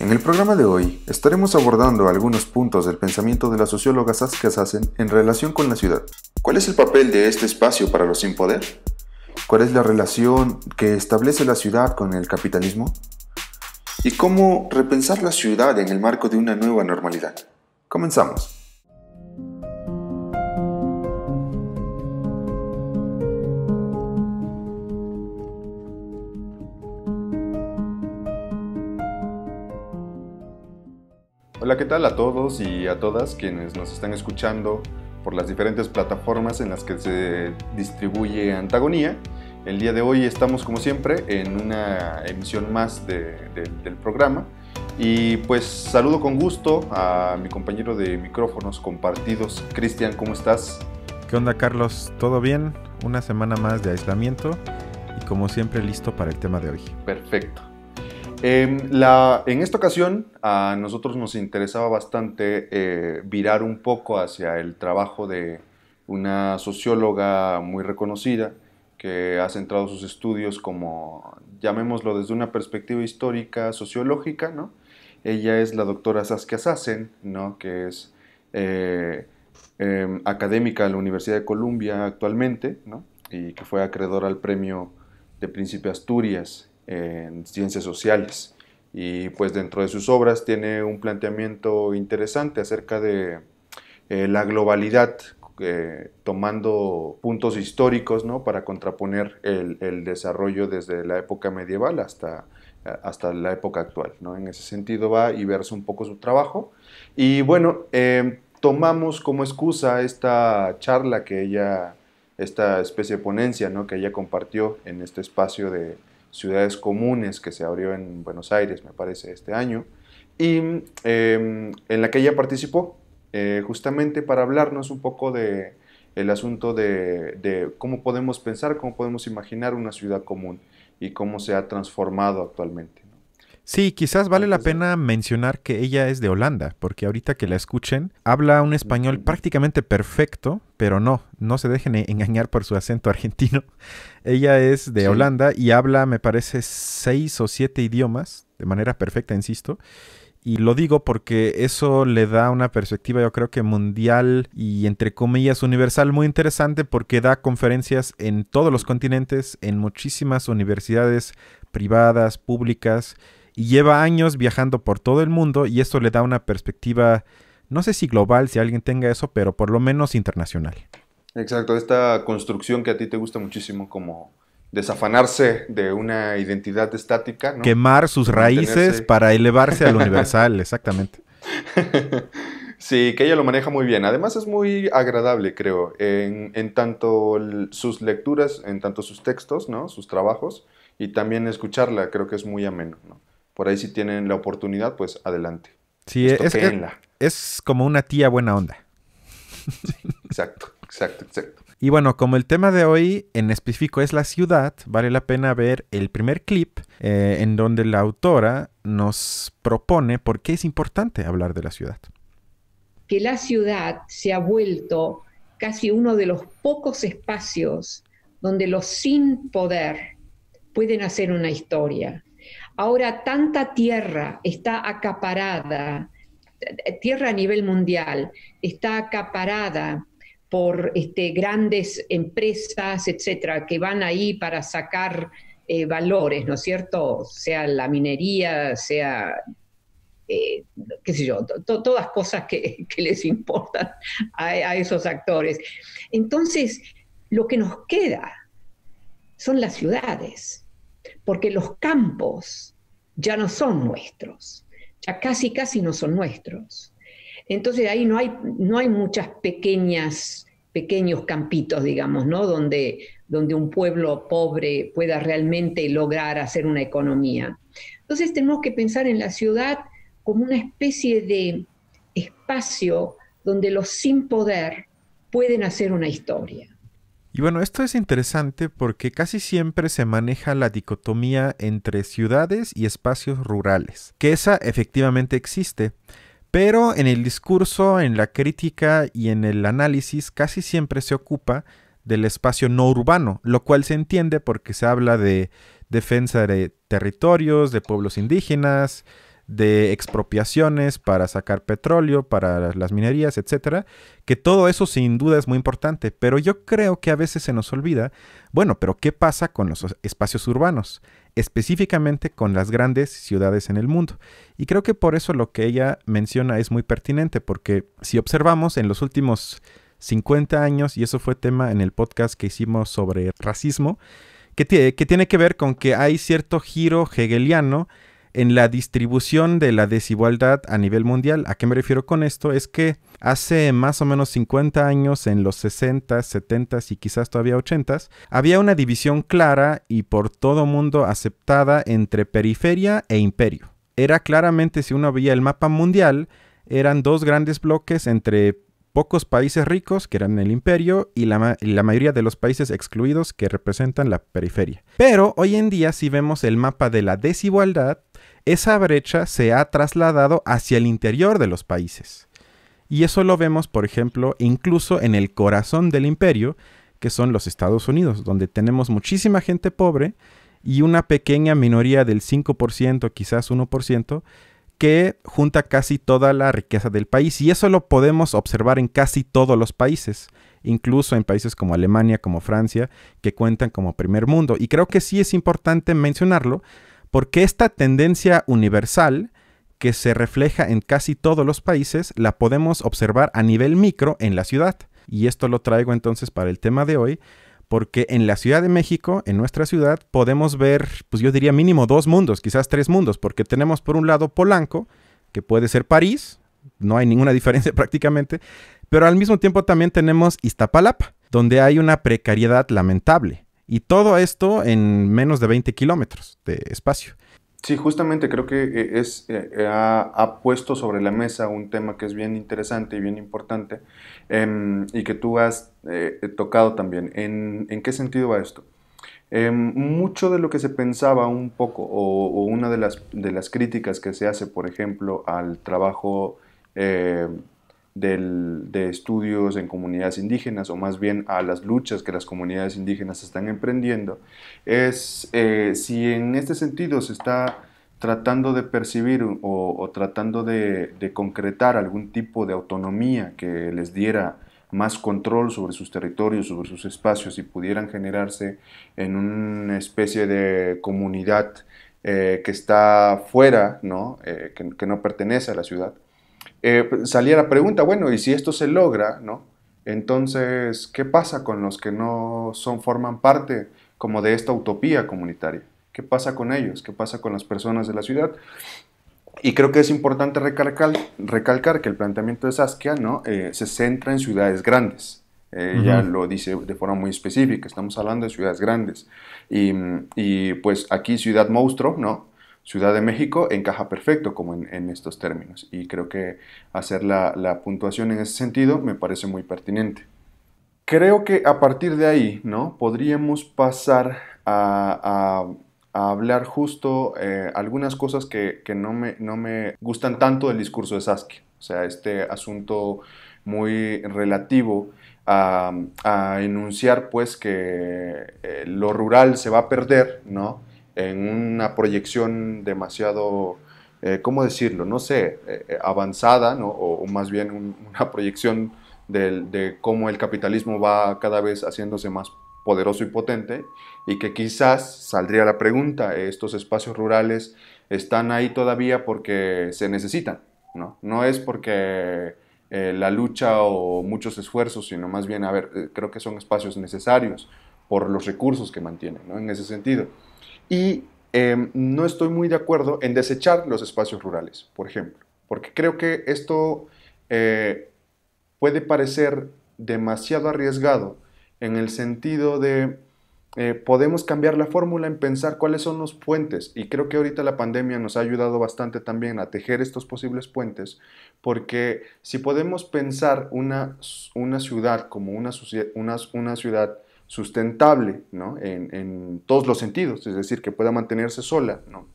En el programa de hoy estaremos abordando algunos puntos del pensamiento de la socióloga Saskia Sassen en relación con la ciudad. ¿Cuál es el papel de este espacio para los sin poder? ¿Cuál es la relación que establece la ciudad con el capitalismo? ¿Y cómo repensar la ciudad en el marco de una nueva normalidad? Comenzamos. Hola, ¿qué tal a todos y a todas quienes nos están escuchando por las diferentes plataformas en las que se distribuye Antagonía? El día de hoy estamos como siempre en una emisión más del programa y pues saludo con gusto a mi compañero de micrófonos compartidos, Cristian, ¿cómo estás? ¿Qué onda Carlos? ¿Todo bien? Una semana más de aislamiento y como siempre listo para el tema de hoy. Perfecto. Em, en esta ocasión a nosotros nos interesaba bastante eh, virar un poco hacia el trabajo de una socióloga muy reconocida que ha centrado sus estudios como, llamémoslo desde una perspectiva histórica, sociológica, ¿no? Ella es la doctora Saskia Sassen, Que es eh, em, académica de la Universidad de Columbia actualmente, ¿no? Y que fue acreedora al premio de Príncipe Asturias en ciencias sociales. Y pues dentro de sus obras tiene un planteamiento interesante acerca de eh, la globalidad, eh, tomando puntos históricos ¿no? para contraponer el, desarrollo desde la época medieval hasta, hasta la época actual. ¿no? En ese sentido va y verse un poco su trabajo. Y bueno, em, tomamos como excusa esta charla que ella, esta especie de ponencia ¿no? que ella compartió en este espacio de, Ciudades Comunes, que se abrió en Buenos Aires, me parece, este año, y em, en la que ella participó eh, justamente para hablarnos un poco de el asunto de cómo podemos pensar, cómo podemos imaginar una ciudad común y cómo se ha transformado actualmente. Sí, quizás vale la pena mencionar que ella es de Holanda, porque ahorita que la escuchen, habla un español prácticamente perfecto, pero no, no se dejen e engañar por su acento argentino. Ella es de Holanda y habla, me parece, seis o siete idiomas, de manera perfecta, insisto. Y lo digo porque eso le da una perspectiva, yo creo que mundial y entre comillas universal muy interesante porque da conferencias en todos los continentes, en muchísimas universidades privadas, públicas lleva años viajando por todo el mundo y esto le da una perspectiva, no sé si global, si alguien tenga eso, pero por lo menos internacional. Exacto, esta construcción que a ti te gusta muchísimo como desafanarse de una identidad estática. ¿no? Quemar sus raíces para elevarse al universal, exactamente. Sí, que ella lo maneja muy bien. Además es muy agradable, creo, en, en tanto sus lecturas, en tanto sus textos, ¿no? Sus trabajos, y también escucharla, creo que es muy ameno, ¿no? por ahí si tienen la oportunidad, pues adelante. Sí, es, como una tía buena onda. exacto, exacto, exacto. Y bueno, como el tema de hoy en específico es la ciudad, vale la pena ver el primer clip eh, en donde la autora nos propone por qué es importante hablar de la ciudad. Que la ciudad se ha vuelto casi uno de los pocos espacios donde los sin poder pueden hacer una historia Ahora tanta tierra está acaparada, tierra a nivel mundial, está acaparada por este, grandes empresas, etcétera, que van ahí para sacar eh, valores, ¿no es cierto? Sea la minería, sea, eh, qué sé yo, todas cosas que, les importan a esos actores. Entonces, lo que nos queda son las ciudades porque los campos ya no son nuestros, ya casi, casi no son nuestros. Entonces ahí no hay, no hay muchas pequeñas, pequeños campitos, digamos, ¿no? Donde, donde un pueblo pobre pueda realmente lograr hacer una economía. Entonces tenemos que pensar en la ciudad como una especie de espacio donde los sin poder pueden hacer una historia. Y bueno, esto es interesante porque casi siempre se maneja la dicotomía entre ciudades y espacios rurales, que esa efectivamente existe, pero en el discurso, en la crítica y en el análisis casi siempre se ocupa del espacio no urbano, lo cual se entiende porque se habla de defensa de territorios, de pueblos indígenas, de expropiaciones para sacar petróleo, para las minerías, etcétera, que todo eso sin duda es muy importante, pero yo creo que a veces se nos olvida, bueno, pero ¿qué pasa con los espacios urbanos? específicamente con las grandes ciudades en el mundo. Y creo que por eso lo que ella menciona es muy pertinente, porque si observamos en los últimos 50 años, y eso fue tema en el podcast que hicimos sobre racismo, que, que tiene que ver con que hay cierto giro hegeliano en la distribución de la desigualdad a nivel mundial. ¿A qué me refiero con esto? Es que hace más o menos 50 años, en los 60, 70 y quizás todavía 80, había una división clara y por todo mundo aceptada entre periferia e imperio. Era claramente, si uno veía el mapa mundial, eran dos grandes bloques entre pocos países ricos, que eran el imperio, y la, mayoría de los países excluidos, que representan la periferia. Pero hoy en día, si vemos el mapa de la desigualdad, esa brecha se ha trasladado hacia el interior de los países. Y eso lo vemos, por ejemplo, incluso en el corazón del imperio, que son los Estados Unidos, donde tenemos muchísima gente pobre y una pequeña minoría del 5%, quizás 1%, que junta casi toda la riqueza del país. Y eso lo podemos observar en casi todos los países, incluso en países como Alemania, como Francia, que cuentan como primer mundo. Y creo que sí es importante mencionarlo, porque esta tendencia universal que se refleja en casi todos los países la podemos observar a nivel micro en la ciudad. Y esto lo traigo entonces para el tema de hoy, porque en la Ciudad de México, en nuestra ciudad, podemos ver, pues yo diría mínimo dos mundos, quizás tres mundos, porque tenemos por un lado Polanco, que puede ser París, no hay ninguna diferencia prácticamente, pero al mismo tiempo también tenemos Iztapalapa, donde hay una precariedad lamentable. Y todo esto en menos de 20 kilómetros de espacio. Sí, justamente creo que eh, es, eh, eh, ha, puesto sobre la mesa un tema que es bien interesante y bien importante em, y que tú has tocado también. ¿En, qué sentido va esto? Em, mucho de lo que se pensaba un poco o, una de las, de las, críticas que se hace, por ejemplo, al trabajo de estudios en comunidades indígenas o más bien a las luchas que las comunidades indígenas están emprendiendo, es eh, si en este sentido se está tratando de percibir o, tratando de, concretar algún tipo de autonomía que les diera más control sobre sus territorios, sobre sus espacios y pudieran generarse en una especie de comunidad eh, que está fuera, eh, que no pertenece a la ciudad. Eh, salía la pregunta, bueno, y si esto se logra, ¿no? Entonces, ¿qué pasa con los que no son, forman parte como de esta utopía comunitaria? ¿Qué pasa con ellos? ¿Qué pasa con las personas de la ciudad? Y creo que es importante recalcar, recalcar que el planteamiento de Saskia ¿no? Eh, se centra en ciudades grandes. Ella lo dice de forma muy específica, estamos hablando de ciudades grandes. y pues aquí Ciudad Monstruo, ¿no? Ciudad de México encaja perfecto como en, estos términos y creo que hacer la, puntuación en ese sentido me parece muy pertinente. Creo que a partir de ahí, ¿no? Podríamos pasar a, hablar justo eh, algunas cosas que, no, me, no, me, gustan tanto del discurso de Saskia. O sea, este asunto muy relativo a, enunciar pues que eh, lo rural se va a perder, ¿no? en una proyección demasiado, eh, ¿cómo decirlo? No sé, eh, eh, avanzada, ¿no? O, más bien una proyección de cómo el capitalismo va cada vez haciéndose más poderoso y potente, y que quizás saldría la pregunta, estos espacios rurales están ahí todavía porque se necesitan, ¿no? No es porque la lucha o muchos esfuerzos, sino más bien, a ver, creo que son espacios necesarios por los recursos que mantienen, ¿no? En ese sentido. Y em, no estoy muy de acuerdo en desechar los espacios rurales, por ejemplo, porque creo que esto eh, puede parecer demasiado arriesgado en el sentido de eh, podemos cambiar la fórmula en pensar cuáles son los puentes y creo que ahorita la pandemia nos ha ayudado bastante también a tejer estos posibles puentes porque si podemos pensar una, una ciudad como una, una, una ciudad sustentable ¿no? en, todos los sentidos, es decir, que pueda mantenerse sola. ¿no?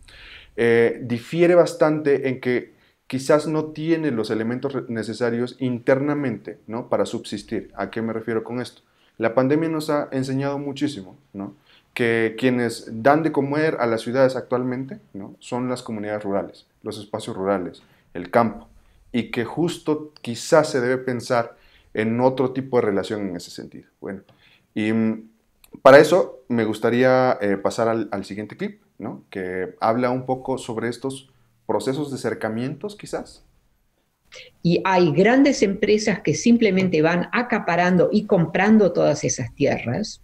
Eh, difiere bastante en que quizás no tiene los elementos necesarios internamente ¿no? para subsistir. ¿A qué me refiero con esto? La pandemia nos ha enseñado muchísimo ¿no? que quienes dan de comer a las ciudades actualmente ¿no? son las comunidades rurales, los espacios rurales, el campo, y que justo quizás se debe pensar en otro tipo de relación en ese sentido. Bueno, y mm, para eso me gustaría eh, pasar al, siguiente clip, ¿no? que habla un poco sobre estos procesos de acercamientos quizás. Y hay grandes empresas que simplemente van acaparando y comprando todas esas tierras,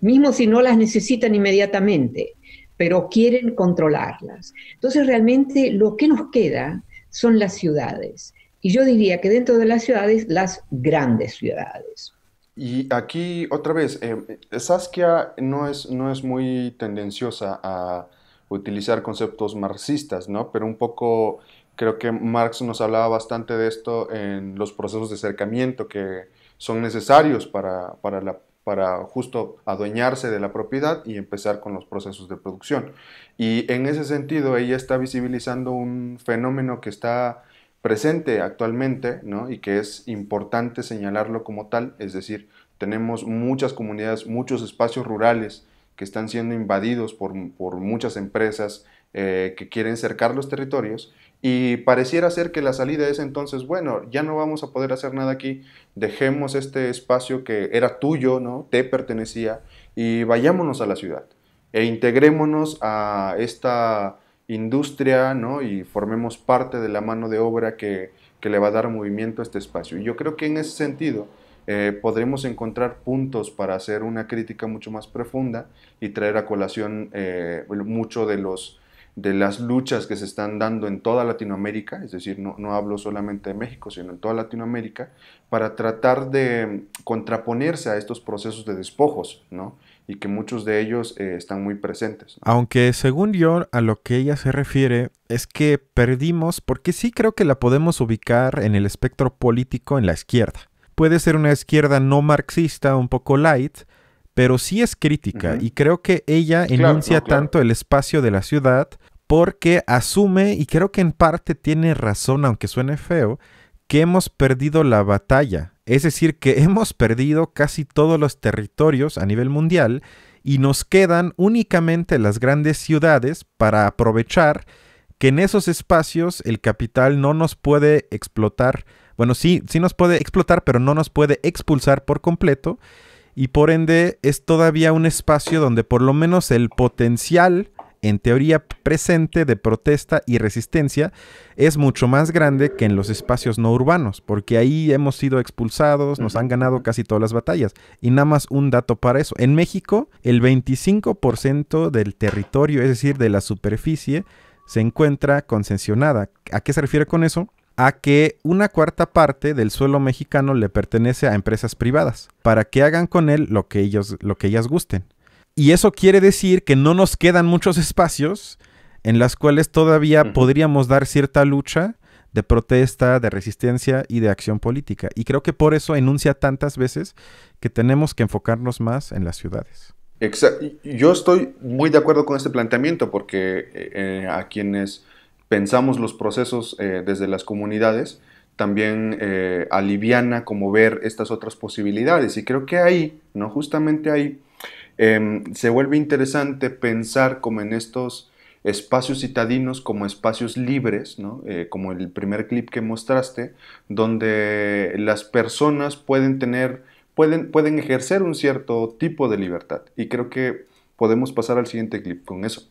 mismo si no las necesitan inmediatamente, pero quieren controlarlas. Entonces realmente lo que nos queda son las ciudades. Y yo diría que dentro de las ciudades, las grandes ciudades. Y aquí otra vez, em, Saskia no es, no es muy tendenciosa a utilizar conceptos marxistas, ¿no? Pero un poco creo que Marx nos hablaba bastante de esto en los procesos de acercamiento que son necesarios para, para, la, para justo adueñarse de la propiedad y empezar con los procesos de producción. Y en ese sentido, ella está visibilizando un fenómeno que está presente actualmente ¿no? y que es importante señalarlo como tal, es decir, tenemos muchas comunidades, muchos espacios rurales que están siendo invadidos por, muchas empresas eh, que quieren cercar los territorios y pareciera ser que la salida es entonces, bueno, ya no vamos a poder hacer nada aquí, dejemos este espacio que era tuyo, ¿no? te pertenecía y vayámonos a la ciudad e integrémonos a esta industria, ¿no? Y formemos parte de la mano de obra que, le va a dar movimiento a este espacio. Y yo creo que en ese sentido eh, podremos encontrar puntos para hacer una crítica mucho más profunda y traer a colación eh, mucho de los de las luchas que se están dando en toda Latinoamérica, es decir, no, no, hablo solamente de México, sino en toda Latinoamérica, para tratar de contraponerse a estos procesos de despojos, ¿no? y que muchos de ellos eh, están muy presentes. Aunque según yo, a lo que ella se refiere es que perdimos, porque sí creo que la podemos ubicar en el espectro político en la izquierda. Puede ser una izquierda no marxista, un poco light, pero sí es crítica y creo que ella enuncia tanto el espacio de la ciudad porque asume, y creo que en parte tiene razón, aunque suene feo, que hemos perdido la batalla, es decir, que hemos perdido casi todos los territorios a nivel mundial y nos quedan únicamente las grandes ciudades para aprovechar que en esos espacios el capital no nos puede explotar. Bueno, sí, sí nos puede explotar, pero no nos puede expulsar por completo. Y por ende es todavía un espacio donde por lo menos el potencial en teoría presente de protesta y resistencia es mucho más grande que en los espacios no urbanos, porque ahí hemos sido expulsados, nos han ganado casi todas las batallas. Y nada más un dato para eso. En México, el 25% del territorio, es decir, de la superficie, se encuentra concesionada. ¿A qué se refiere con eso? a que una cuarta parte del suelo mexicano le pertenece a empresas privadas, para que hagan con él lo que ellos, lo que ellas gusten. Y eso quiere decir que no nos quedan muchos espacios en los cuales todavía podríamos dar cierta lucha de protesta, de resistencia y de acción política. Y creo que por eso enuncia tantas veces que tenemos que enfocarnos más en las ciudades. Yo estoy muy de acuerdo con este planteamiento porque eh, eh, a quienes pensamos los procesos eh, desde las comunidades, también aliviana como ver estas otras posibilidades. Y creo que ahí, ¿no? justamente ahí, Em, se vuelve interesante pensar como en estos espacios citadinos como espacios libres, eh, como el primer clip que mostraste, donde las personas pueden tener, pueden, pueden ejercer un cierto tipo de libertad. Y creo que podemos pasar al siguiente clip con eso.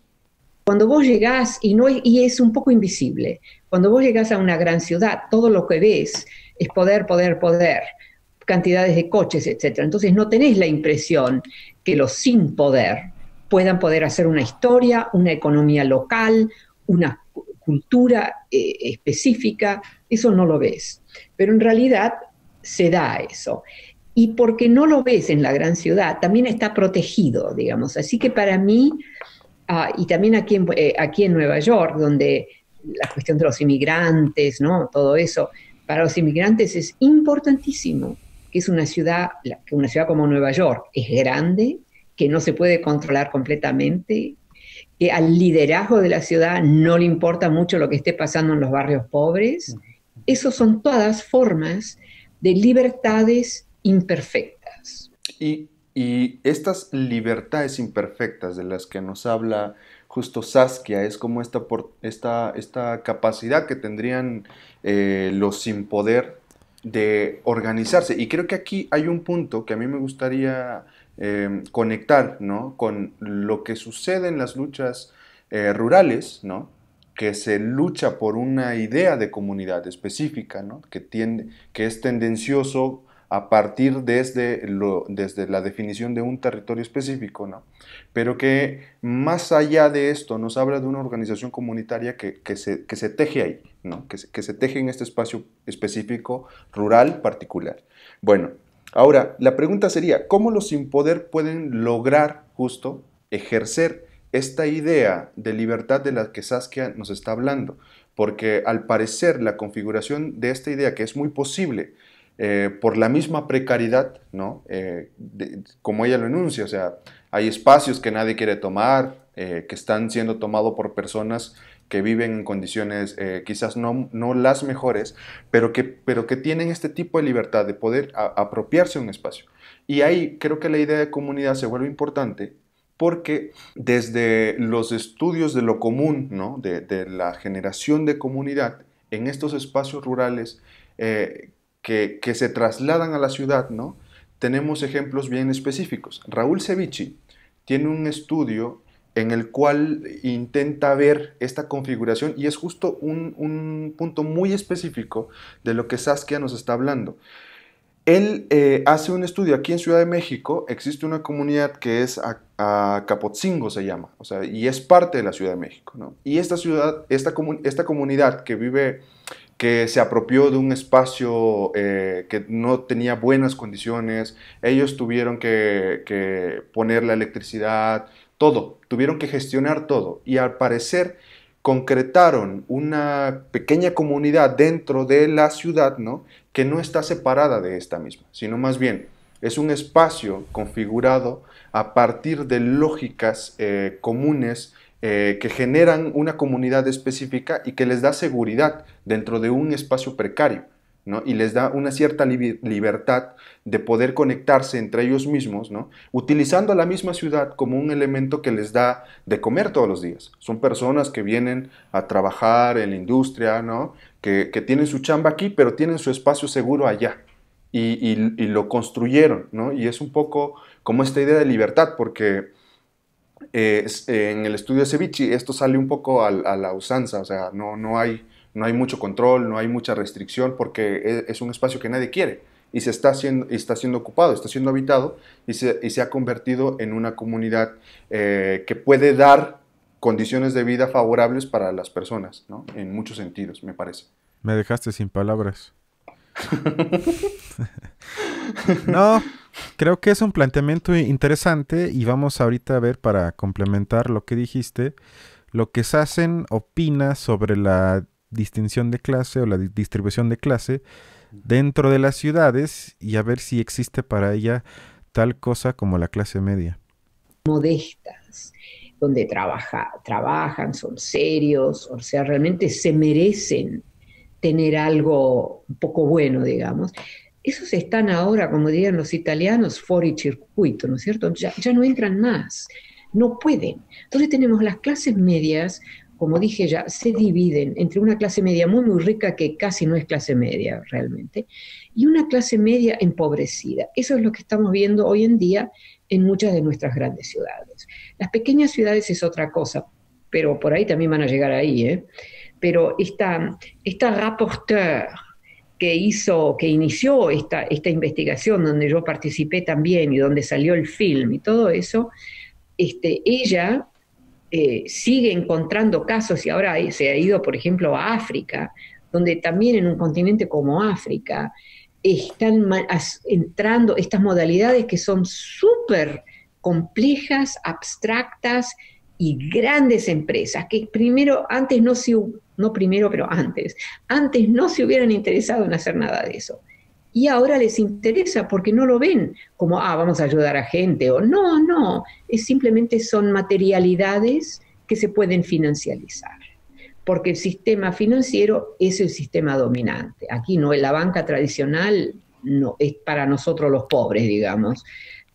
Cuando vos llegás, y, no es, y es un poco invisible, cuando vos llegás a una gran ciudad, todo lo que ves es poder, poder, poder cantidades de coches, etcétera. Entonces no tenés la impresión que los sin poder puedan poder hacer una historia, una economía local, una cultura eh, específica, eso no lo ves. Pero en realidad se da eso. Y porque no lo ves en la gran ciudad, también está protegido, digamos. Así que para mí, ah, y también aquí en, eh, aquí en Nueva York, donde la cuestión de los inmigrantes, ¿no? Todo eso, para los inmigrantes es importantísimo que es una ciudad, que una ciudad como Nueva York es grande, que no se puede controlar completamente, que al liderazgo de la ciudad no le importa mucho lo que esté pasando en los barrios pobres. Esas son todas formas de libertades imperfectas. Y, y estas libertades imperfectas de las que nos habla justo Saskia, es como esta, esta, esta capacidad que tendrían eh, los sin poder de organizarse. Y creo que aquí hay un punto que a mí me gustaría em, conectar ¿no? con lo que sucede en las luchas eh, rurales, ¿no? que se lucha por una idea de comunidad específica, que, que es tendencioso a partir desde, desde la definición de un territorio específico, ¿no? Pero que más allá de esto nos habla de una organización comunitaria que, que, se, teje ahí, ¿no? Que que se teje en este espacio específico, rural, particular. Bueno, ahora, la pregunta sería, ¿cómo los sin poder pueden lograr justo ejercer esta idea de libertad de la que Saskia nos está hablando? Porque al parecer la configuración de esta idea, que es muy posible, eh, por la misma precariedad, ¿no? Eh, como ella lo enuncia, o sea, hay espacios que nadie quiere tomar, eh, que están siendo tomados por personas que viven en condiciones quizás no, las mejores, pero que, pero que tienen este tipo de libertad de poder apropiarse un espacio. Y ahí creo que la idea de comunidad se vuelve importante porque desde los estudios de lo común, ¿no? de, la generación de comunidad, en estos espacios rurales, que, se trasladan a la ciudad, ¿no? Tenemos ejemplos bien específicos. Raúl cevici tiene un estudio en el cual intenta ver esta configuración y es justo un, punto muy específico de lo que Saskia nos está hablando. Él eh, hace un estudio aquí en Ciudad de México, existe una comunidad que es a, Capotzingo se llama, o sea, y es parte de la Ciudad de México, ¿no? Y esta ciudad, esta comunidad que vive que se apropió de un espacio eh, que no tenía buenas condiciones, ellos tuvieron que, poner la electricidad, todo, tuvieron que gestionar todo y al parecer concretaron una pequeña comunidad dentro de la ciudad, ¿no? Que no está separada de esta misma, sino más bien es un espacio configurado a partir de lógicas eh, comunes eh, que generan una comunidad específica y que les da seguridad dentro de un espacio precario. ¿no? y les da una cierta libertad de poder conectarse entre ellos mismos, ¿no? utilizando la misma ciudad como un elemento que les da de comer todos los días. Son personas que vienen a trabajar en la industria, ¿no? que, tienen su chamba aquí, pero tienen su espacio seguro allá. Y, y lo construyeron, ¿no? Y es un poco como esta idea de libertad, porque eh, eh, en el estudio de Cevichi esto sale un poco a, la usanza, o sea, no, no, hay, no hay mucho control, no hay mucha restricción porque e, es, un espacio que nadie quiere y se está siendo, está siendo ocupado, está siendo habitado y se, ha convertido en una comunidad eh, que puede dar condiciones de vida favorables para las personas, ¿no? En muchos sentidos, me parece. Me dejaste sin palabras. no, Creo que es un planteamiento interesante y vamos ahorita a ver para complementar lo que dijiste, lo que Sassen opina sobre la distinción de clase o la distribución de clase dentro de las ciudades y a ver si existe para ella tal cosa como la clase media. Modestas, donde trabaja, trabajan, son serios, o sea, realmente se merecen tener algo un poco bueno, digamos esos están ahora, como dirían los italianos, fuori circuito, ¿no es cierto? Ya, ya no entran más, no pueden. Entonces tenemos las clases medias, como dije ya, se dividen entre una clase media muy, muy rica que casi no es clase media realmente, y una clase media empobrecida. Eso es lo que estamos viendo hoy en día en muchas de nuestras grandes ciudades. Las pequeñas ciudades es otra cosa, pero por ahí también van a llegar ahí, ¿eh? Pero esta, esta rapporteur, que hizo, que inició esta, esta investigación, donde yo participé también y donde salió el film y todo eso, este, ella eh, sigue encontrando casos y ahora se ha ido, por ejemplo, a África, donde también en un continente como África están entrando estas modalidades que son súper complejas, abstractas, y grandes empresas que primero, antes no se, no primero, pero antes, antes no se hubieran interesado en hacer nada de eso. Y ahora les interesa porque no lo ven como, ah, vamos a ayudar a gente o no, no, es simplemente son materialidades que se pueden financiar. Porque el sistema financiero es el sistema dominante. Aquí no, es la banca tradicional no, es para nosotros los pobres, digamos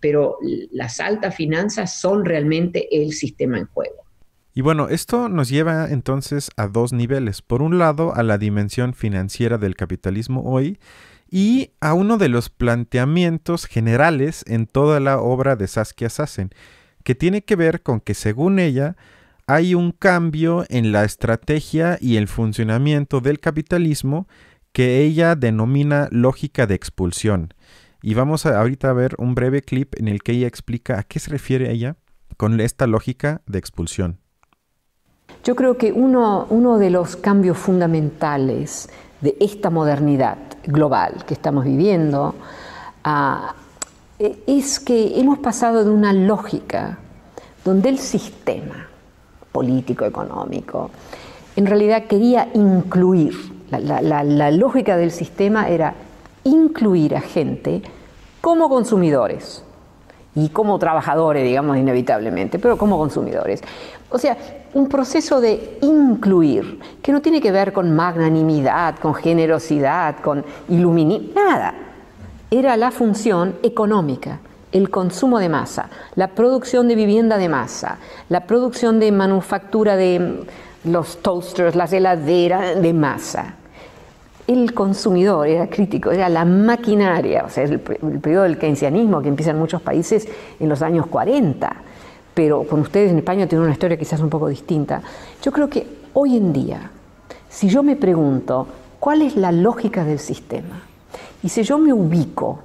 pero las altas finanzas son realmente el sistema en juego. Y bueno, esto nos lleva entonces a dos niveles. Por un lado, a la dimensión financiera del capitalismo hoy y a uno de los planteamientos generales en toda la obra de Saskia Sassen, que tiene que ver con que según ella hay un cambio en la estrategia y el funcionamiento del capitalismo que ella denomina lógica de expulsión. Y vamos a, ahorita a ver un breve clip en el que ella explica a qué se refiere ella con esta lógica de expulsión. Yo creo que uno, uno de los cambios fundamentales de esta modernidad global que estamos viviendo ah, e, es que hemos pasado de una lógica donde el sistema político, económico, en realidad quería incluir, la lógica del sistema era incluir a gente como consumidores y como trabajadores, digamos, inevitablemente, pero como consumidores. O sea, un proceso de incluir, que no tiene que ver con magnanimidad, con generosidad, con iluminismo, nada. Era la función económica, el consumo de masa, la producción de vivienda de masa, la producción de manufactura de los toasters, las heladeras de masa el consumidor era crítico, era la maquinaria, o sea, el, periodo del keynesianismo que empieza en muchos países en los años 40, pero con ustedes en España tiene una historia quizás un poco distinta. Yo creo que hoy en día, si yo me pregunto cuál es la lógica del sistema, y si yo me ubico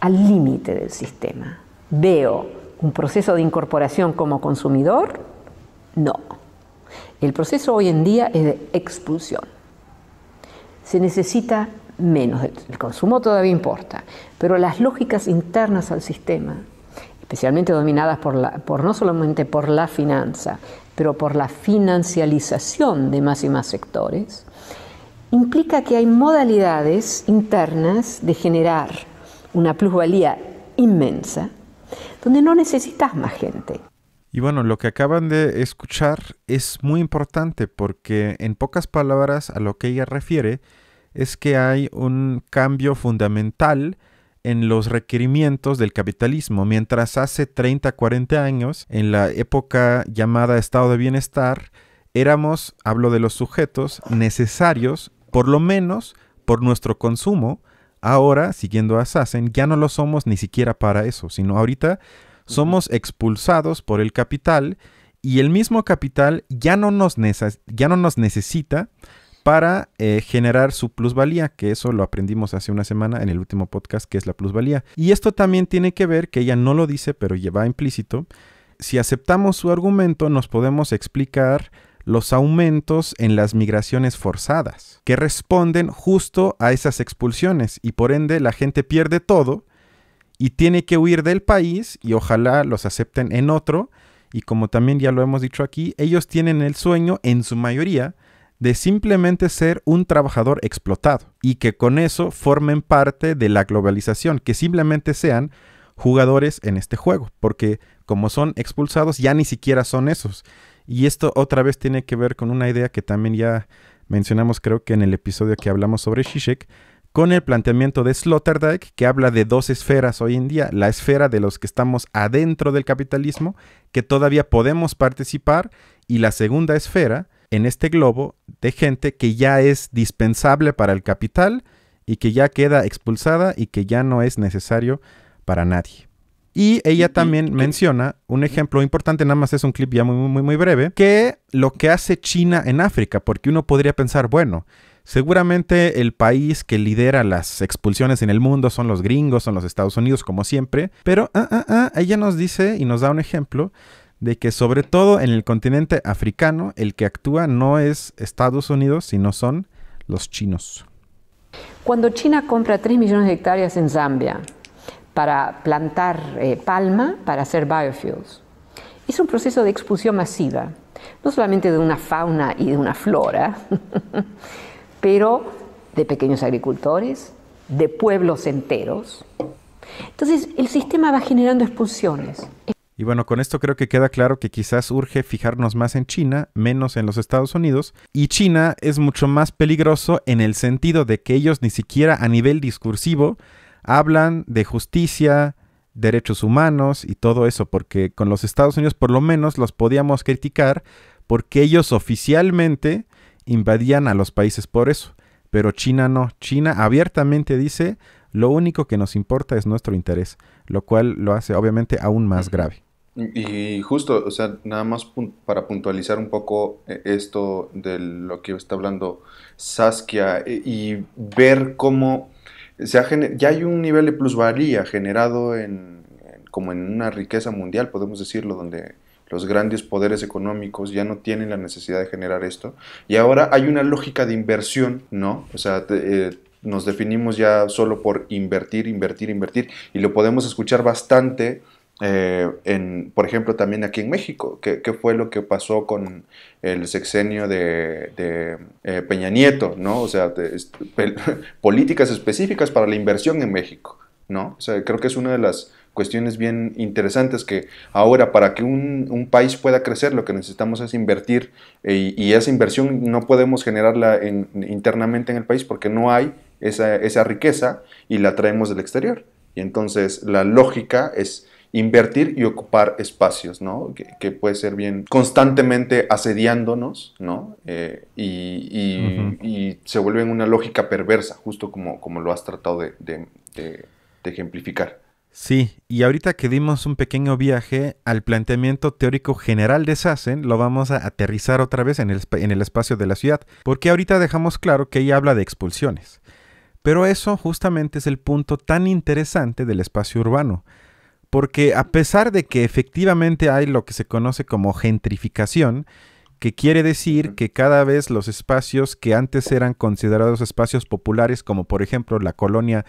al límite del sistema, veo un proceso de incorporación como consumidor, no. El proceso hoy en día es de expulsión se necesita menos, el consumo todavía importa, pero las lógicas internas al sistema, especialmente dominadas por, no solamente por la finanza, pero por la financialización de más y más sectores, implica que hay modalidades internas de generar una plusvalía inmensa, donde no necesitas más gente. Y bueno, lo que acaban de escuchar es muy importante porque en pocas palabras a lo que ella refiere es que hay un cambio fundamental en los requerimientos del capitalismo, mientras hace 30, 40 años, en la época llamada estado de bienestar, éramos, hablo de los sujetos, necesarios, por lo menos por nuestro consumo, ahora, siguiendo a Sassen, ya no lo somos ni siquiera para eso, sino ahorita somos expulsados por el capital y el mismo capital ya no nos, ya no nos necesita para eh, generar su plusvalía, que eso lo aprendimos hace una semana en el último podcast, que es la plusvalía. Y esto también tiene que ver, que ella no lo dice, pero lleva implícito, si aceptamos su argumento nos podemos explicar los aumentos en las migraciones forzadas, que responden justo a esas expulsiones y por ende la gente pierde todo y tiene que huir del país y ojalá los acepten en otro. Y como también ya lo hemos dicho aquí, ellos tienen el sueño en su mayoría de simplemente ser un trabajador explotado y que con eso formen parte de la globalización, que simplemente sean jugadores en este juego, porque como son expulsados ya ni siquiera son esos. Y esto otra vez tiene que ver con una idea que también ya mencionamos creo que en el episodio que hablamos sobre Shishek, con el planteamiento de Sloterdijk, que habla de dos esferas hoy en día, la esfera de los que estamos adentro del capitalismo, que todavía podemos participar, y la segunda esfera, en este globo, de gente que ya es dispensable para el capital y que ya queda expulsada y que ya no es necesario para nadie. Y ella también menciona un ejemplo importante, nada más es un clip ya muy, muy, muy breve, que lo que hace China en África, porque uno podría pensar, bueno, Seguramente el país que lidera las expulsiones en el mundo son los gringos, son los Estados Unidos, como siempre, pero ella ah, ah, ah, nos dice y nos da un ejemplo de que sobre todo en el continente africano el que actúa no es Estados Unidos, sino son los chinos. Cuando China compra 3 millones de hectáreas en Zambia para plantar eh, palma para hacer biofuels, es un proceso de expulsión masiva, no solamente de una fauna y de una flora, pero de pequeños agricultores, de pueblos enteros. Entonces, el sistema va generando expulsiones. Y bueno, con esto creo que queda claro que quizás urge fijarnos más en China, menos en los Estados Unidos, y China es mucho más peligroso en el sentido de que ellos ni siquiera a nivel discursivo hablan de justicia, derechos humanos y todo eso, porque con los Estados Unidos por lo menos los podíamos criticar porque ellos oficialmente invadían a los países por eso. Pero China no. China abiertamente dice, lo único que nos importa es nuestro interés, lo cual lo hace obviamente aún más grave. Y justo, o sea, nada más para puntualizar un poco eh, esto de lo que está hablando Saskia e, y ver cómo se ya hay un nivel de plusvalía generado en, como en una riqueza mundial, podemos decirlo, donde los grandes poderes económicos ya no tienen la necesidad de generar esto. Y ahora hay una lógica de inversión, ¿no? O sea, eh, nos definimos ya solo por invertir, invertir, invertir. Y lo podemos escuchar bastante, eh, en, por ejemplo, también aquí en México, qué fue lo que pasó con el sexenio de, eh, Peña Nieto, ¿no? O sea, políticas específicas para la inversión en México. ¿no? O sea, creo que es una de las cuestiones bien interesantes que ahora para que un, país pueda crecer lo que necesitamos es invertir eh, y esa inversión no podemos generarla internamente en el país porque no hay esa, riqueza y la traemos del exterior. Y entonces la lógica es invertir y ocupar espacios, Que, puede ser bien constantemente asediándonos, ¿no? Eh, y, se vuelve una lógica perversa, justo como, lo has tratado de ejemplificar. Sí, y ahorita que dimos un pequeño viaje al planteamiento teórico general de Sassen, lo vamos a aterrizar otra vez en el, espacio de la ciudad, porque ahorita dejamos claro que ella habla de expulsiones. Pero eso justamente es el punto tan interesante del espacio urbano, porque a pesar de que efectivamente hay lo que se conoce como gentrificación, que quiere decir que cada vez los espacios que antes eran considerados espacios populares, como por ejemplo la colonia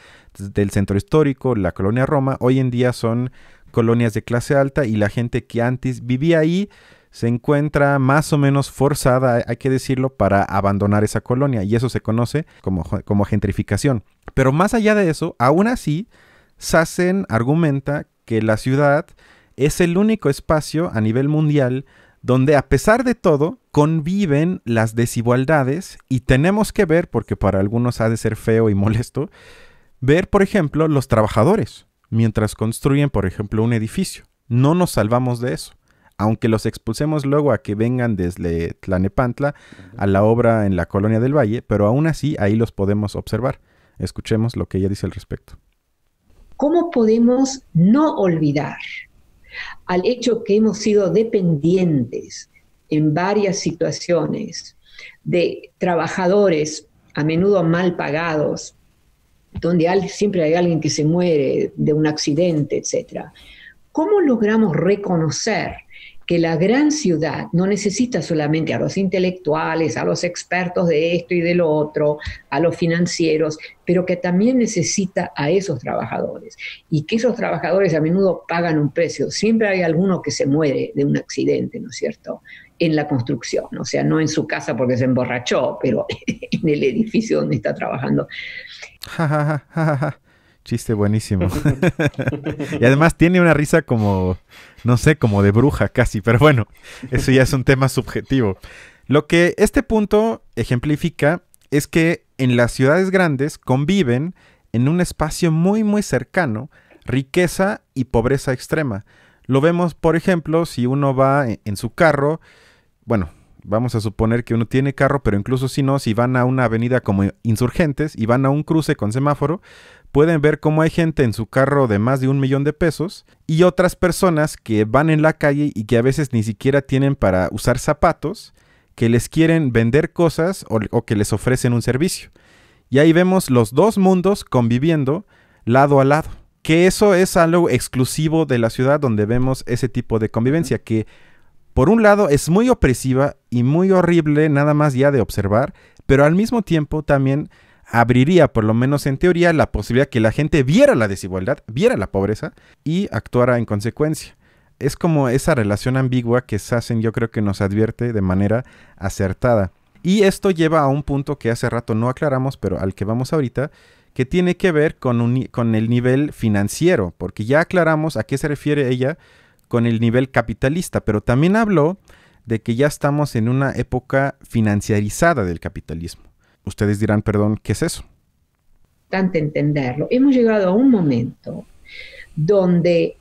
del centro histórico, la colonia Roma, hoy en día son colonias de clase alta y la gente que antes vivía ahí se encuentra más o menos forzada, hay que decirlo, para abandonar esa colonia y eso se conoce como, como gentrificación. Pero más allá de eso, aún así, Sassen argumenta que la ciudad es el único espacio a nivel mundial donde a pesar de todo conviven las desigualdades y tenemos que ver, porque para algunos ha de ser feo y molesto, ver, por ejemplo, los trabajadores mientras construyen, por ejemplo, un edificio. No nos salvamos de eso. Aunque los expulsemos luego a que vengan desde Tlanepantla a la obra en la colonia del Valle, pero aún así ahí los podemos observar. Escuchemos lo que ella dice al respecto. ¿Cómo podemos no olvidar al hecho que hemos sido dependientes en varias situaciones de trabajadores a menudo mal pagados, donde siempre hay alguien que se muere de un accidente, etc. ¿Cómo logramos reconocer que la gran ciudad no necesita solamente a los intelectuales, a los expertos de esto y de lo otro, a los financieros, pero que también necesita a esos trabajadores. Y que esos trabajadores a menudo pagan un precio. Siempre hay alguno que se muere de un accidente, ¿no es cierto? En la construcción, o sea, no en su casa porque se emborrachó, pero en el edificio donde está trabajando chiste buenísimo. y además tiene una risa como, no sé, como de bruja casi, pero bueno, eso ya es un tema subjetivo. Lo que este punto ejemplifica es que en las ciudades grandes conviven en un espacio muy muy cercano riqueza y pobreza extrema. Lo vemos, por ejemplo, si uno va en, su carro, bueno, vamos a suponer que uno tiene carro, pero incluso si no, si van a una avenida como insurgentes y van a un cruce con semáforo, pueden ver cómo hay gente en su carro de más de un millón de pesos y otras personas que van en la calle y que a veces ni siquiera tienen para usar zapatos, que les quieren vender cosas o, que les ofrecen un servicio. Y ahí vemos los dos mundos conviviendo lado a lado. Que eso es algo exclusivo de la ciudad donde vemos ese tipo de convivencia, que por un lado, es muy opresiva y muy horrible nada más ya de observar, pero al mismo tiempo también abriría, por lo menos en teoría, la posibilidad que la gente viera la desigualdad, viera la pobreza y actuara en consecuencia. Es como esa relación ambigua que Sassen yo creo que nos advierte de manera acertada. Y esto lleva a un punto que hace rato no aclaramos, pero al que vamos ahorita, que tiene que ver con, un, con el nivel financiero, porque ya aclaramos a qué se refiere ella con el nivel capitalista, pero también habló de que ya estamos en una época financiarizada del capitalismo. Ustedes dirán, perdón, ¿qué es eso? Tanto entenderlo. Hemos llegado a un momento donde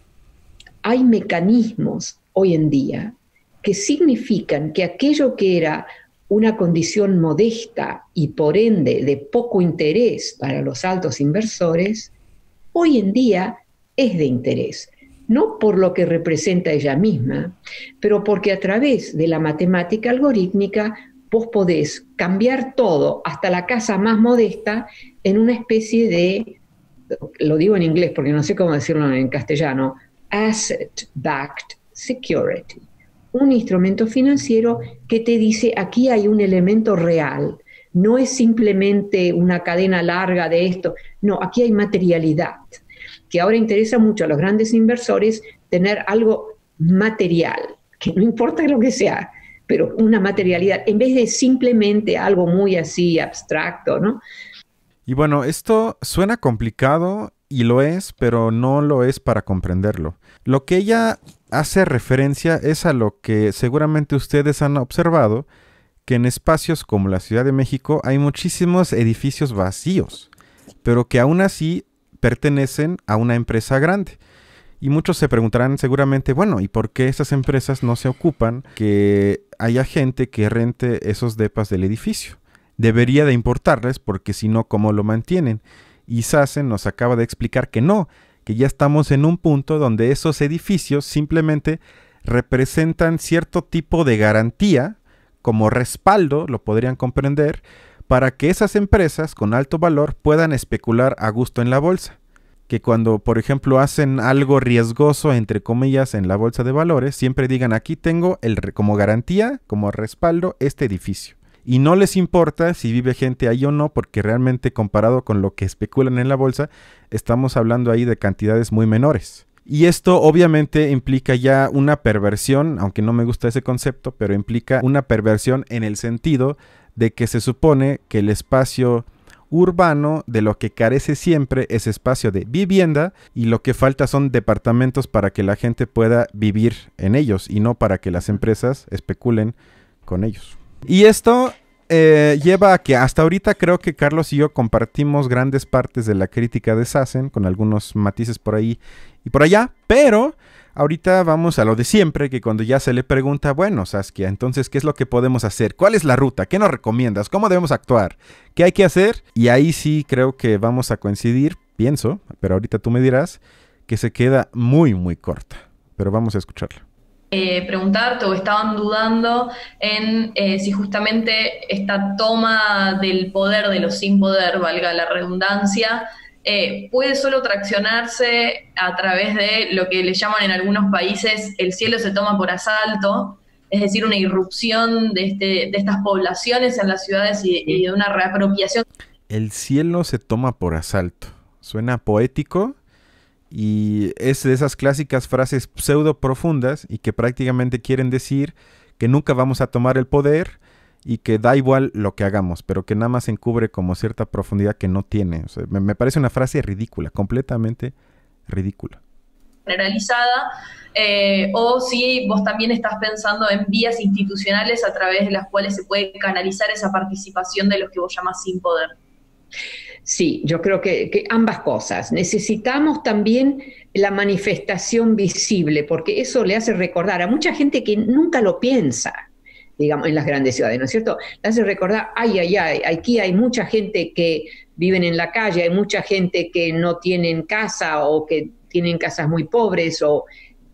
hay mecanismos hoy en día que significan que aquello que era una condición modesta y por ende de poco interés para los altos inversores, hoy en día es de interés no por lo que representa ella misma, pero porque a través de la matemática algorítmica vos podés cambiar todo, hasta la casa más modesta, en una especie de, lo digo en inglés porque no sé cómo decirlo en castellano, asset-backed security, un instrumento financiero que te dice aquí hay un elemento real, no es simplemente una cadena larga de esto, no, aquí hay materialidad ahora interesa mucho a los grandes inversores tener algo material, que no importa lo que sea, pero una materialidad, en vez de simplemente algo muy así abstracto, ¿no? Y bueno, esto suena complicado y lo es, pero no lo es para comprenderlo. Lo que ella hace referencia es a lo que seguramente ustedes han observado, que en espacios como la Ciudad de México hay muchísimos edificios vacíos, pero que aún así pertenecen a una empresa grande. Y muchos se preguntarán seguramente, bueno, ¿y por qué esas empresas no se ocupan que haya gente que rente esos depas del edificio? Debería de importarles porque si no, ¿cómo lo mantienen? Y Sassen nos acaba de explicar que no, que ya estamos en un punto donde esos edificios simplemente representan cierto tipo de garantía, como respaldo, lo podrían comprender, para que esas empresas con alto valor puedan especular a gusto en la bolsa. Que cuando, por ejemplo, hacen algo riesgoso, entre comillas, en la bolsa de valores, siempre digan, aquí tengo el, como garantía, como respaldo, este edificio y no les importa si vive gente ahí o no, porque realmente comparado con lo que especulan en la bolsa, estamos hablando ahí de cantidades muy menores. Y esto obviamente implica ya una perversión, aunque no me gusta ese concepto, pero implica una perversión en el sentido de que se supone que el espacio urbano de lo que carece siempre es espacio de vivienda y lo que falta son departamentos para que la gente pueda vivir en ellos y no para que las empresas especulen con ellos. Y esto eh, lleva a que hasta ahorita creo que Carlos y yo compartimos grandes partes de la crítica de Sassen con algunos matices por ahí y por allá, pero Ahorita vamos a lo de siempre, que cuando ya se le pregunta, bueno, Saskia, entonces, ¿qué es lo que podemos hacer? ¿Cuál es la ruta? ¿Qué nos recomiendas? ¿Cómo debemos actuar? ¿Qué hay que hacer? Y ahí sí creo que vamos a coincidir, pienso, pero ahorita tú me dirás, que se queda muy, muy corta. Pero vamos a escucharla. Eh, preguntarte o estaban dudando en eh, si justamente esta toma del poder de los sin poder, valga la redundancia, eh, puede solo traccionarse a través de lo que le llaman en algunos países el cielo se toma por asalto, es decir, una irrupción de, este, de estas poblaciones en las ciudades y, de una reapropiación. El cielo se toma por asalto. Suena poético y es de esas clásicas frases pseudo profundas y que prácticamente quieren decir que nunca vamos a tomar el poder, y que da igual lo que hagamos, pero que nada más encubre como cierta profundidad que no tiene. me, parece una frase ridícula, completamente ridícula. Generalizada, eh, o si vos también estás pensando en vías institucionales a través de las cuales se puede canalizar esa participación de los que vos llamas sin poder. Sí, yo creo que, que, ambas cosas. Necesitamos también la manifestación visible, porque eso le hace recordar a mucha gente que nunca lo piensa digamos, en las grandes ciudades, ¿no es cierto? La hace recordar, ay, ay, ay, aquí hay mucha gente que viven en la calle, hay mucha gente que no tienen casa o que tienen casas muy pobres o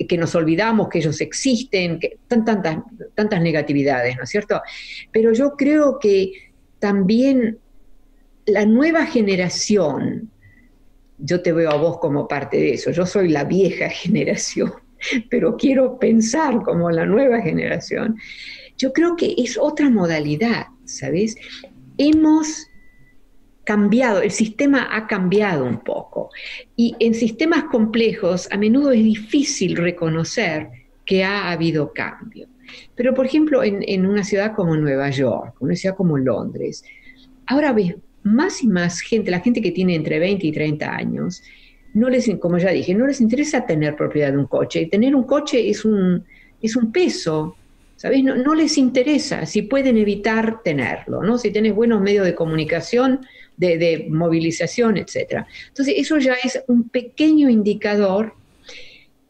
que nos olvidamos que ellos existen, que tantas, tantas negatividades, ¿no es cierto? Pero yo creo que también la nueva generación, yo te veo a vos como parte de eso, yo soy la vieja generación, pero quiero pensar como la nueva generación, yo creo que es otra modalidad, ¿sabes? Hemos cambiado, el sistema ha cambiado un poco. Y en sistemas complejos a menudo es difícil reconocer que ha habido cambio. Pero, por ejemplo, en, una ciudad como Nueva York, una ciudad como Londres, ahora ves más y más gente, la gente que tiene entre 20 y 30 años, no les, como ya dije, no les interesa tener propiedad de un coche. Y tener un coche es un, es un peso no, les interesa si pueden evitar tenerlo, ¿no? Si tienes buenos medios de comunicación, de, movilización, etc. Entonces, eso ya es un pequeño indicador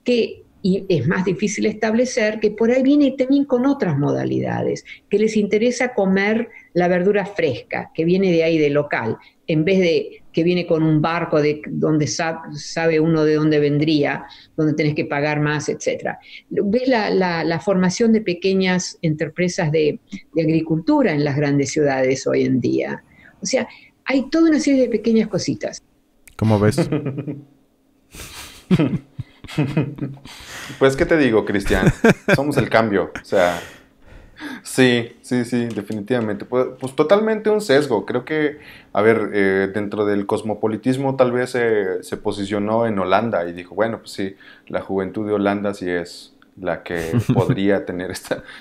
que y es más difícil establecer que por ahí viene también con otras modalidades, que les interesa comer la verdura fresca, que viene de ahí, de local, en vez de que viene con un barco de donde sabe uno de dónde vendría, donde tenés que pagar más, etc. Ves la, formación de pequeñas empresas de, de agricultura en las grandes ciudades hoy en día. O sea, hay toda una serie de pequeñas cositas. ¿Cómo ves? pues, ¿qué te digo, Cristian? Somos el cambio. O sea, Sí, sí, sí, definitivamente. Pues, pues, totalmente un sesgo. Creo que, a ver, eh, dentro del cosmopolitismo tal vez se posicionó en Holanda y dijo, bueno, pues sí, la juventud de Holanda sí es la que podría tener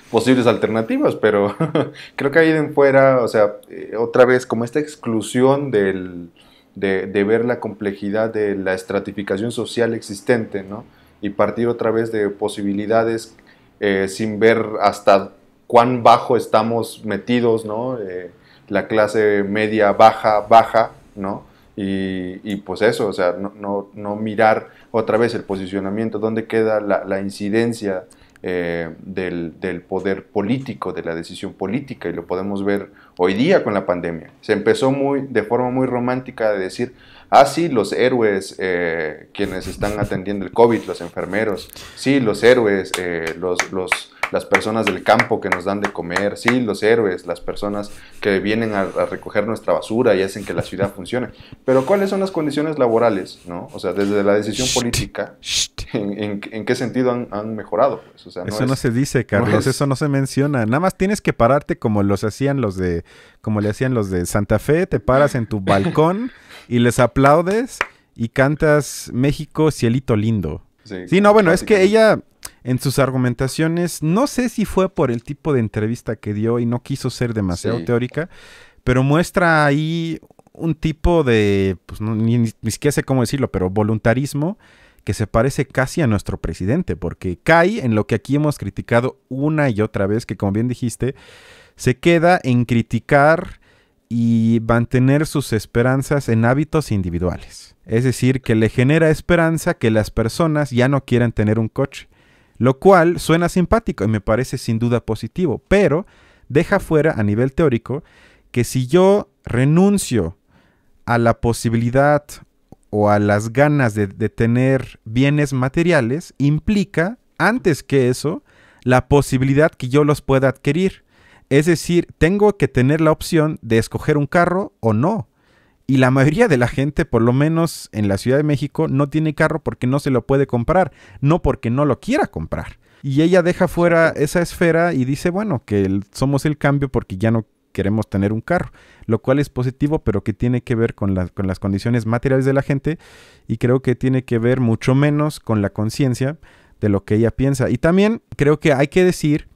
posibles alternativas, pero creo que ahí en fuera, o sea, eh, otra vez como esta exclusión del, de, ver la complejidad de la estratificación social existente, ¿no? Y partir otra vez de posibilidades eh, sin ver hasta cuán bajo estamos metidos, ¿no? Eh, la clase media, baja, baja, ¿no? Y, pues eso, o sea, no, mirar otra vez el posicionamiento, dónde queda la, incidencia eh, del, poder político, de la decisión política, y lo podemos ver hoy día con la pandemia. Se empezó muy, de forma muy romántica de decir, ah, sí, los héroes, eh, quienes están atendiendo el COVID, los enfermeros, sí, los héroes, los, las personas del campo que nos dan de comer, sí, los héroes, las personas que vienen a, recoger nuestra basura y hacen que la ciudad funcione. Pero ¿cuáles son las condiciones laborales? ¿no? O sea, desde la decisión política, ¿en, qué sentido han, mejorado? Pues, eso no se dice, Carlos, eso no se menciona. Nada más tienes que pararte como los hacían los de, como le hacían los de Santa Fe, te paras en tu balcón y les aplaudes y cantas México, cielito lindo. sí no, bueno, es que ella en sus argumentaciones. No sé si fue por el tipo de entrevista que dio y no quiso ser demasiado teórica, pero muestra ahí un tipo de, pues ni, ni, siquiera sé cómo decirlo, pero voluntarismo que se parece casi a nuestro presidente, porque cae en lo que aquí hemos criticado una y otra vez, que como bien dijiste, se queda en criticar y mantener sus esperanzas en hábitos individuales. Es decir, que le genera esperanza que las personas ya no quieran tener un coche. Lo cual suena simpático y me parece sin duda positivo, pero deja fuera a nivel teórico que si yo renuncio a la posibilidad o a las ganas de, tener bienes materiales implica, antes que eso, la posibilidad que yo los pueda adquirir. Es decir, tengo que tener la opción de escoger un carro o no. Y la mayoría de la gente, por lo menos en la Ciudad de México, no tiene carro porque no se lo puede comprar, no porque no lo quiera comprar. Y ella deja fuera esa esfera y dice, bueno, que somos el cambio porque ya no queremos tener un carro, lo cual es positivo, pero que tiene que ver con, con las condiciones materiales de la gente y creo que tiene que ver mucho menos con la conciencia de lo que ella piensa. Y también creo que hay que decir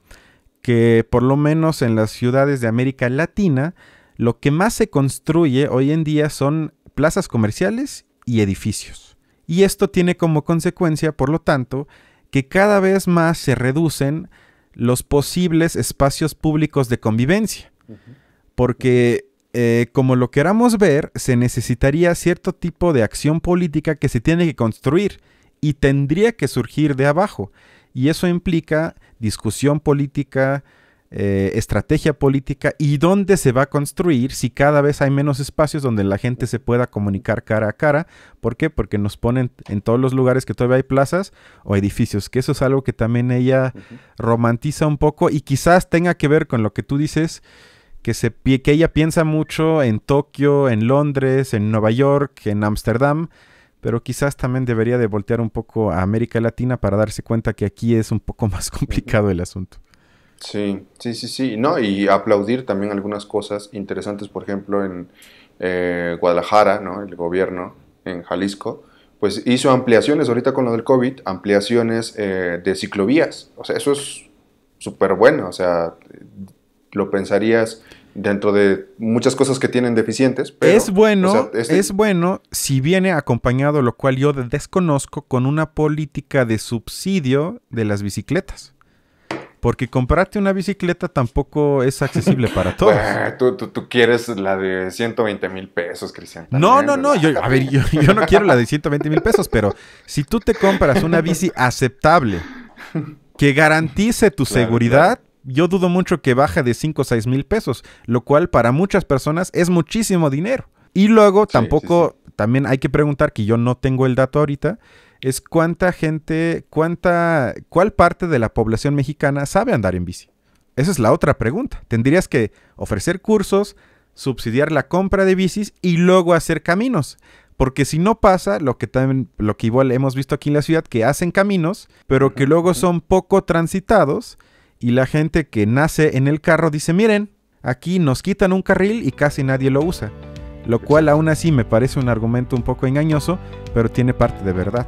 que por lo menos en las ciudades de América Latina, lo que más se construye hoy en día son plazas comerciales y edificios. Y esto tiene como consecuencia, por lo tanto, que cada vez más se reducen los posibles espacios públicos de convivencia. Porque, eh, como lo queramos ver, se necesitaría cierto tipo de acción política que se tiene que construir y tendría que surgir de abajo. Y eso implica discusión política, eh, estrategia política y dónde se va a construir si cada vez hay menos espacios donde la gente se pueda comunicar cara a cara. ¿Por qué? Porque nos ponen en todos los lugares que todavía hay plazas o edificios, que eso es algo que también ella romantiza un poco y quizás tenga que ver con lo que tú dices. Que, que ella piensa mucho en Tokio, en Londres, en Nueva York, en Ámsterdam, pero quizás también debería de voltear un poco a América Latina para darse cuenta que aquí es un poco más complicado el asunto. Sí, sí, sí, sí, no, y aplaudir también algunas cosas interesantes, por ejemplo, en eh, Guadalajara, ¿no? El gobierno en Jalisco, pues hizo ampliaciones ahorita con lo del COVID, ampliaciones eh, de ciclovías, o sea, eso es súper bueno, o sea, lo pensarías dentro de muchas cosas que tienen deficientes. Pero, es bueno, este es bueno si viene acompañado, lo cual yo desconozco, con una política de subsidio de las bicicletas. Porque comprarte una bicicleta tampoco es accesible para todos. tú, quieres la de 120 mil pesos, Cristian. No, no, no. Yo, a ver, yo, no quiero la de 120 mil pesos, pero si tú te compras una bici aceptable que garantice tu seguridad, yo dudo mucho que baje de 5 o 6 mil pesos, lo cual para muchas personas es muchísimo dinero. Y luego tampoco, también hay que preguntar que yo no tengo el dato ahorita, es cuánta gente, cuánta, cuál parte de la población mexicana sabe andar en bici. Esa es la otra pregunta. Tendrías que ofrecer cursos, subsidiar la compra de bicis y luego hacer caminos. Porque si no pasa, lo que lo que igual hemos visto aquí en la ciudad, que hacen caminos, pero que luego son poco transitados, y la gente que nace en el carro dice, miren, aquí nos quitan un carril y casi nadie lo usa lo cual aún así me parece un argumento un poco engañoso, pero tiene parte de verdad.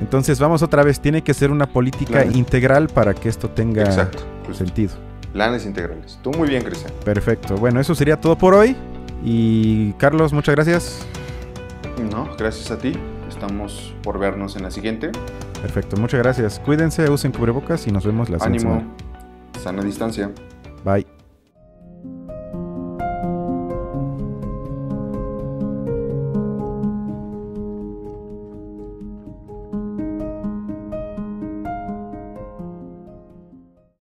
Entonces vamos otra vez, tiene que ser una política integral para que esto tenga Exacto, pues, sentido. Planes integrales. Tú muy bien, Cristian. Perfecto. Bueno, eso sería todo por hoy. Y Carlos, muchas gracias. No, gracias a ti. Estamos por vernos en la siguiente. Perfecto, muchas gracias. Cuídense, usen cubrebocas y nos vemos la Ánimo. Sana distancia. Bye.